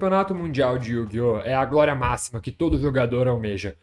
Campeonato Mundial de Yu-Gi-Oh! é a glória máxima que todo jogador almeja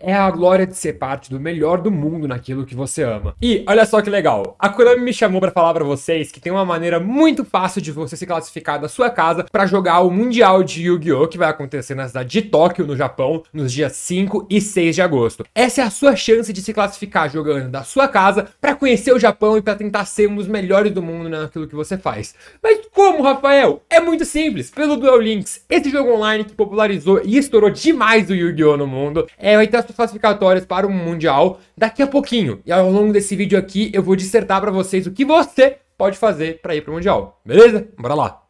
é a glória de ser parte do melhor do mundo naquilo que você ama. E olha só que legal, a Konami me chamou para falar para vocês que tem uma maneira muito fácil de você se classificar da sua casa para jogar o Mundial de Yu-Gi-Oh que vai acontecer na cidade de Tóquio, no Japão, nos dias 5 e 6 de agosto. Essa é a sua chance de se classificar jogando da sua casa para conhecer o Japão e para tentar ser um dos melhores do mundo naquilo que você faz. Mas como, Rafael? É muito simples. Pelo Duel Links, esse jogo online que popularizou e estourou demais o Yu-Gi-Oh no mundo, é vai ter datas classificatórias para o Mundial daqui a pouquinho. E ao longo desse vídeo aqui eu vou dissertar para vocês o que você pode fazer para ir para o Mundial. Beleza? Bora lá.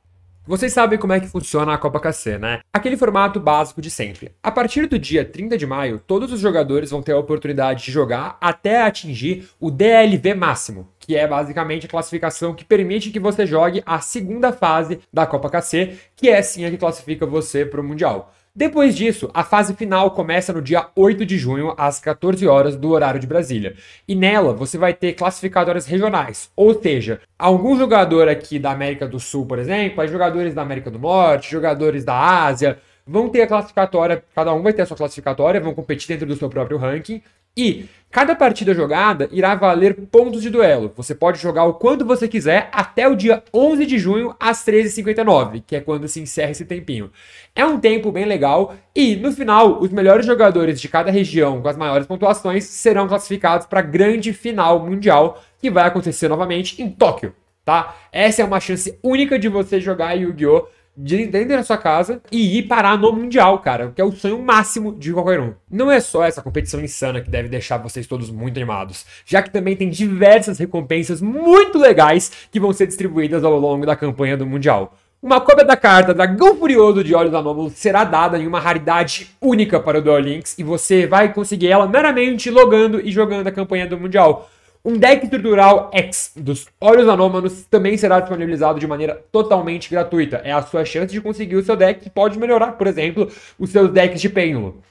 Vocês sabem como é que funciona a Copa KC, né? Aquele formato básico de sempre. A partir do dia 30 de maio, todos os jogadores vão ter a oportunidade de jogar até atingir o DLV máximo, que é basicamente a classificação que permite que você jogue a segunda fase da Copa KC, que é sim a que classifica você para o Mundial. Depois disso, a fase final começa no dia 8 de junho, às 14 horas do horário de Brasília. E nela você vai ter classificatórias regionais, ou seja, algum jogador aqui da América do Sul, por exemplo, jogadores da América do Norte, jogadores da Ásia, vão ter a classificatória, cada um vai ter a sua classificatória, vão competir dentro do seu próprio ranking, e cada partida jogada irá valer pontos de duelo. Você pode jogar o quanto você quiser até o dia 11 de junho às 13h59, que é quando se encerra esse tempinho. É um tempo bem legal e, no final, os melhores jogadores de cada região com as maiores pontuações serão classificados para a grande final mundial, que vai acontecer novamente em Tóquio, tá? Essa é uma chance única de você jogar Yu-Gi-Oh! de dentro da sua casa e ir parar no Mundial, cara, que é o sonho máximo de qualquer um. Não é só essa competição insana que deve deixar vocês todos muito animados, já que também tem diversas recompensas muito legais que vão ser distribuídas ao longo da campanha do Mundial. Uma cópia da carta Dragão Furioso de Olhos Anômalos será dada em uma raridade única para o Duel Links e você vai conseguir ela meramente logando e jogando a campanha do Mundial. Um deck estrutural X dos Olhos Anômanos também será disponibilizado de maneira totalmente gratuita. É a sua chance de conseguir o seu deck que pode melhorar, por exemplo, os seus decks de pêndulo.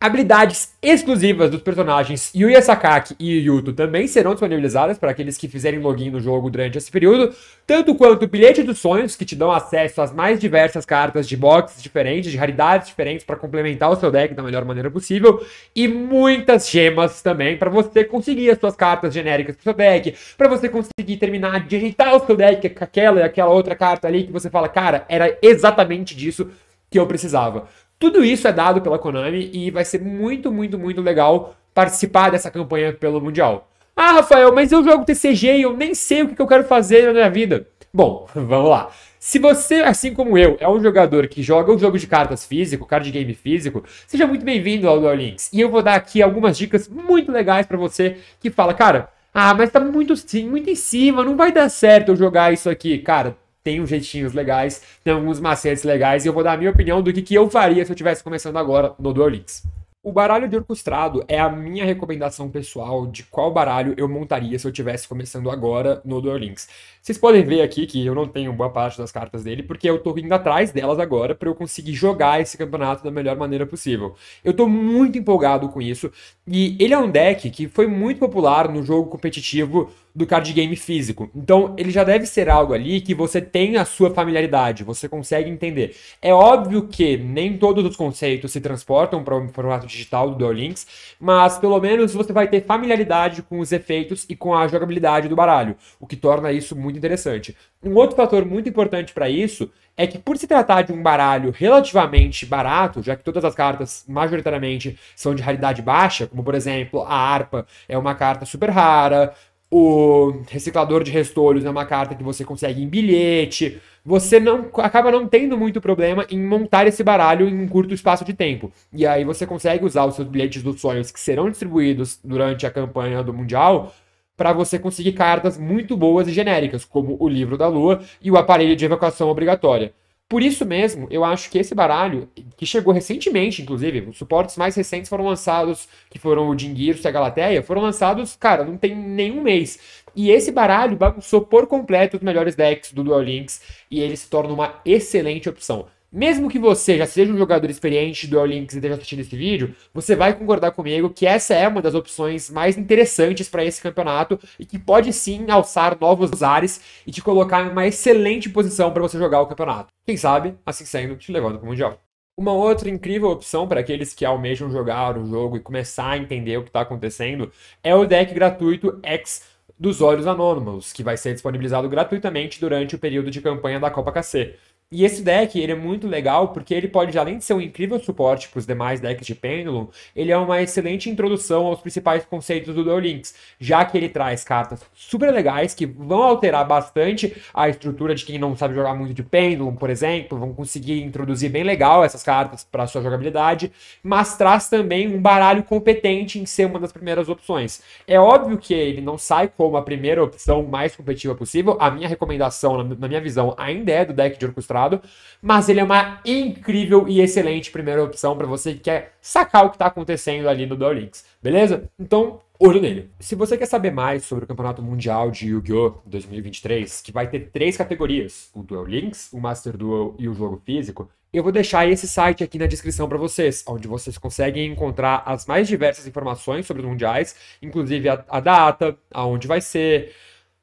Habilidades exclusivas dos personagens Yuya Sakaki e Yuto também serão disponibilizadas para aqueles que fizerem login no jogo durante esse período, tanto quanto o Bilhete dos Sonhos, que te dão acesso às mais diversas cartas de boxes diferentes, de raridades diferentes para complementar o seu deck da melhor maneira possível, e muitas gemas também para você conseguir as suas cartas genéricas para o seu deck, para você conseguir terminar de ajeitar o seu deck com aquela e aquela outra carta ali que você fala, cara, era exatamente disso que eu precisava. Tudo isso é dado pela Konami e vai ser muito, muito, muito legal participar dessa campanha pelo Mundial. Ah, Rafael, mas eu jogo TCG e eu nem sei o que eu quero fazer na minha vida. Bom, vamos lá. Se você, assim como eu, é um jogador que joga um jogo de cartas físico, card game físico, seja muito bem-vindo ao Duel Links. E eu vou dar aqui algumas dicas muito legais para você que fala, cara, ah, mas tá muito, muito em cima, não vai dar certo eu jogar isso aqui. Cara, tem uns jeitinhos legais, tem alguns macetes legais, e eu vou dar a minha opinião do que, que eu faria se eu estivesse começando agora no Duel Links. O baralho de orquestrado é a minha recomendação pessoal de qual baralho eu montaria se eu estivesse começando agora no Duel Links. Vocês podem ver aqui que eu não tenho boa parte das cartas dele, porque eu tô indo atrás delas agora para eu conseguir jogar esse campeonato da melhor maneira possível. Eu tô muito empolgado com isso, e ele é um deck que foi muito popular no jogo competitivo do card game físico. Então, ele já deve ser algo ali que você tem a sua familiaridade, você consegue entender. É óbvio que nem todos os conceitos se transportam para o formato digital do Duel Links, mas pelo menos você vai ter familiaridade com os efeitos e com a jogabilidade do baralho, o que torna isso muito interessante. Um outro fator muito importante para isso é que, por se tratar de um baralho relativamente barato, já que todas as cartas majoritariamente são de raridade baixa, como por exemplo a harpa é uma carta super rara, o reciclador de restolhos é uma carta que você consegue em bilhete. Você não acaba não tendo muito problema em montar esse baralho em um curto espaço de tempo. E aí você consegue usar os seus bilhetes dos sonhos que serão distribuídos durante a campanha do Mundial para você conseguir cartas muito boas e genéricas, como o Livro da Lua e o Aparelho de Evacuação Obrigatória. Por isso mesmo, eu acho que esse baralho, que chegou recentemente, inclusive, os suportes mais recentes foram lançados, que foram o Jingirso e a Galateia, foram lançados, cara, não tem nenhum mês. E esse baralho bagunçou por completo os melhores decks do Duel Links, e ele se torna uma excelente opção. Mesmo que você já seja um jogador experiente do Olympics e esteja assistindo esse vídeo, você vai concordar comigo que essa é uma das opções mais interessantes para esse campeonato e que pode sim alçar novos ares e te colocar em uma excelente posição para você jogar o campeonato. Quem sabe, assim sendo, te levando para o Mundial. Uma outra incrível opção para aqueles que almejam jogar o jogo e começar a entender o que está acontecendo é o deck gratuito X dos Olhos Anônimos, que vai ser disponibilizado gratuitamente durante o período de campanha da Copa KC. E esse deck, ele é muito legal porque ele pode, além de ser um incrível suporte para os demais decks de Pendulum, ele é uma excelente introdução aos principais conceitos do Duel Links, já que ele traz cartas super legais que vão alterar bastante a estrutura de quem não sabe jogar muito de Pendulum, por exemplo, vão conseguir introduzir bem legal essas cartas para sua jogabilidade, mas traz também um baralho competente em ser uma das primeiras opções. É óbvio que ele não sai como a primeira opção mais competitiva possível, a minha recomendação, na minha visão, ainda é do deck de Orcustral temporada, mas ele é uma incrível e excelente primeira opção para você que quer sacar o que está acontecendo ali no Duel Links, beleza? Então, olho nele. Se você quer saber mais sobre o Campeonato Mundial de Yu-Gi-Oh! 2023, que vai ter três categorias, o Duel Links, o Master Duel e o jogo físico, eu vou deixar esse site aqui na descrição para vocês, onde vocês conseguem encontrar as mais diversas informações sobre os mundiais, inclusive a, a data, aonde vai ser,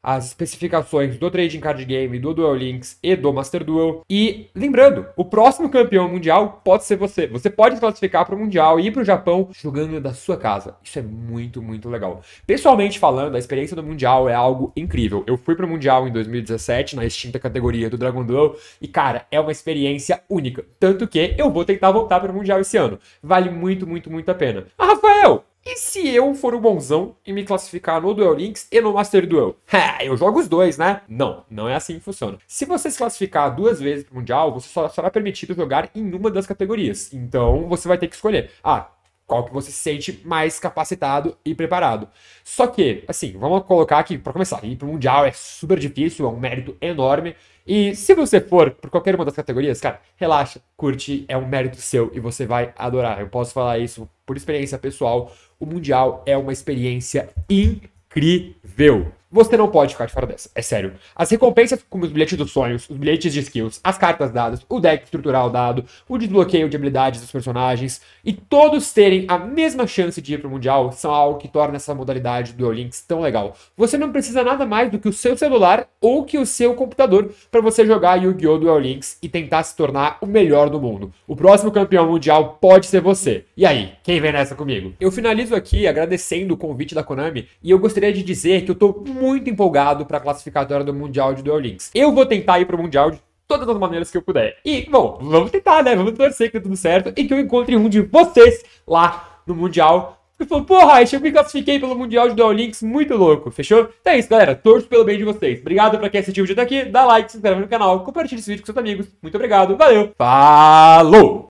as especificações do Trading Card Game, do Duel Links e do Master Duel. E lembrando, o próximo campeão mundial pode ser você. Você pode classificar para o Mundial e ir para o Japão jogando da sua casa. Isso é muito, muito legal. Pessoalmente falando, a experiência do Mundial é algo incrível. Eu fui para o Mundial em 2017, na extinta categoria do Dragon Duel, e cara, é uma experiência única. Tanto que eu vou tentar voltar para o Mundial esse ano. Vale muito, muito, muito a pena. Ah, Rafael, e se eu for o bonzão e me classificar no Duel Links e no Master Duel? É, eu jogo os dois, né? Não, não é assim que funciona. Se você se classificar duas vezes para o Mundial, você só será permitido jogar em uma das categorias. Então você vai ter que escolher. Ah, qual que você se sente mais capacitado e preparado. Só que, assim, vamos colocar aqui, para começar, ir para o Mundial é super difícil, é um mérito enorme. E se você for por qualquer uma das categorias, cara, relaxa, curte, é um mérito seu e você vai adorar. Eu posso falar isso por experiência pessoal. O Mundial é uma experiência incrível. Você não pode ficar de fora dessa. É sério. As recompensas, como os bilhetes dos sonhos, os bilhetes de skills, as cartas dadas, o deck estrutural dado, o desbloqueio de habilidades dos personagens, e todos terem a mesma chance de ir pro Mundial, são algo que torna essa modalidade do Links tão legal. Você não precisa nada mais do que o seu celular ou que o seu computador para você jogar Yu-Gi-Oh! Duel Links e tentar se tornar o melhor do mundo. O próximo campeão mundial pode ser você. E aí, quem vem nessa comigo? Eu finalizo aqui agradecendo o convite da Konami e eu gostaria de dizer que eu tô muito muito empolgado para a classificatória do Mundial de Duel Links. Eu vou tentar ir para o Mundial de todas as maneiras que eu puder. E, bom, vamos tentar, né? Vamos torcer que dê tudo certo e que eu encontre um de vocês lá no Mundial. Eu falo, porra, eu me classifiquei pelo Mundial de Duel Links, muito louco, fechou? Então é isso, galera. Torço pelo bem de vocês. Obrigado pra quem assistiu o vídeo até aqui. Dá like, se inscreve no canal, compartilha esse vídeo com seus amigos. Muito obrigado, valeu, falou!